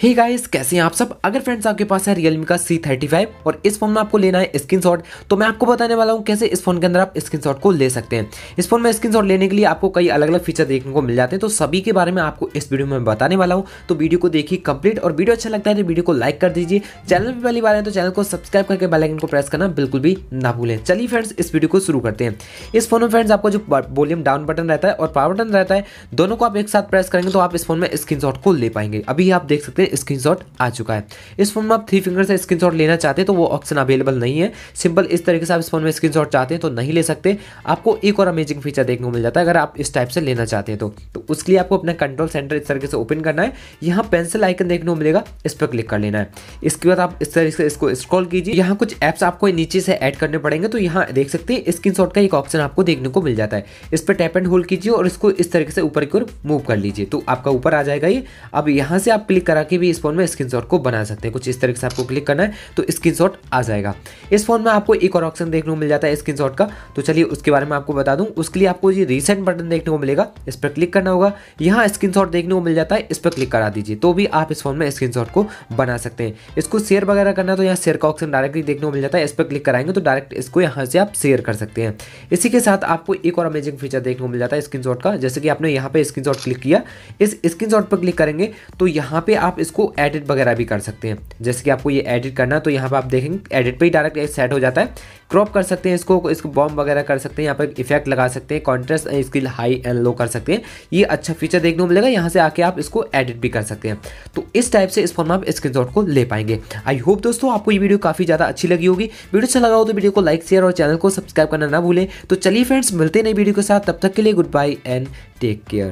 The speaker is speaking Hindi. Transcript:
ही hey गाइस कैसे हैं आप सब अगर फ्रेंड्स आपके पास है रियलमी का सी थर्टी फाइव और इस फोन में आपको लेना है स्क्रीन शॉट तो मैं आपको बताने वाला हूं कैसे इस फोन के अंदर आप स्क्रीन शॉट को ले सकते हैं इस फोन में स्क्रीन शॉट लेने के लिए आपको कई अलग अलग फीचर देखने को मिल जाते हैं तो सभी के बारे में आपको इस वीडियो में बताने वाला हूँ तो वीडियो को देखिए कंप्लीट और वीडियो अच्छा लगता है तो वीडियो को लाइक कर दीजिए चैनल पर पहली बार है तो चैनल को सब्सक्राइब करके बेलाइकन को प्रेस करना बिल्कुल भी ना भूलें चलिए फ्रेंड्स इस वीडियो को शुरू करते हैं इस फोन में फ्रेंड्स आपको जो वॉल्यूम डाउन बटन रहता है और पावर बटन रहता है दोनों को आप एक साथ प्रेस करेंगे तो आप इस फोन में स्क्रीन को ले पाएंगे अभी आप देख सकते हैं से स्क्रीनशॉट आ चुका है इस फोन में आप थ्री फिंगर से स्क्रीनशॉट लेना चाहते हैं तो वो ऑप्शन अवेलेबल नहीं है सिंपल इस तरीके से आप इस फोन में स्क्रीनशॉट चाहते हैं तो नहीं ले सकते आपको एक और अमेजिंग फीचर देखने को मिल जाता है अगर आप इस टाइप से लेना चाहते हैं तो, तो उसके लिए आपको अपना कंट्रोल सेंटर इस तरीके से ओपन करना है यहाँ पेंसिल आइकन देखने को मिलेगा इस पर क्लिक कर लेना है इसके बाद आप इस तरीके से इसको स्क्रॉल कीजिए यहाँ कुछ ऐप्स आपको नीचे से ऐड करने पड़ेंगे तो यहाँ देख सकते हैं स्क्रीन का एक ऑप्शन आपको देखने को मिल जाता है इस पर टैप एंड होल्ड कीजिए और इसको इस तरीके से ऊपर की ओर मूव कर लीजिए तो आपका ऊपर आ जाएगा ये अब यहाँ से आप क्लिक करा के की भी इस फोन में स्क्रीन को बना सकते हैं कुछ इस तरीके से आपको क्लिक करना है तो स्क्रीन आ जाएगा इस फोन में आपको एक और ऑप्शन देखने को मिल जाता है स्क्रीन का तो चलिए उसके बारे में आपको बता दूँ उसके लिए आपको ये रिसेंट बटन देखने को मिलेगा इस पर क्लिक करना होगा यहाँ स्क्रीन देखने को मिल जाता है इस पर क्लिक करा दीजिए तो भी आप इस फोन में स्क्रीन को बना सकते हैं इसको शेयर वगैरह करना तो यहाँ शेयर का ऑप्शन डायरेक्टली देखने को मिल जाता है इस पर क्लिक कराएंगे तो डायरेक्ट इसको यहाँ से आप शेयर कर सकते हैं इसी के साथ आपको एक और अमेजिंग फीचर देखने को मिल जाता है स्क्रीन का जैसे कि आपने यहाँ पे स्क्रीन क्लिक किया इस स्क्रीन पर क्लिक करेंगे तो यहाँ पे आप इसको एडिट वगैरह भी कर सकते हैं जैसे कि आपको ये एडिट करना तो यहाँ पर आप देखेंगे एडिट पर ही डायरेक्ट सेट हो जाता है क्रॉप कर सकते हैं इसको इसको बॉम्ब वगैरह कर सकते हैं यहाँ पर इफेक्ट लगा सकते हैं कॉन्ट्रेस्ट इसकी हाई एंड लो कर सकते हैं ये अच्छा फीचर देखने को मिलेगा यहाँ से आके आप इसको एडिट भी कर सकते हैं तो इस टाइप से इस फोन में आप स्क्रीनशॉट को ले पाएंगे आई होप दोस्तों आपको ये वीडियो काफ़ी ज़्यादा अच्छी लगी होगी वीडियो अच्छा लगा हो तो वीडियो को लाइक शेयर और चैनल को सब्सक्राइब करना ना भूलें तो चलिए फ्रेंड्स मिलते नई वीडियो के साथ तब तक के लिए goodbye and take care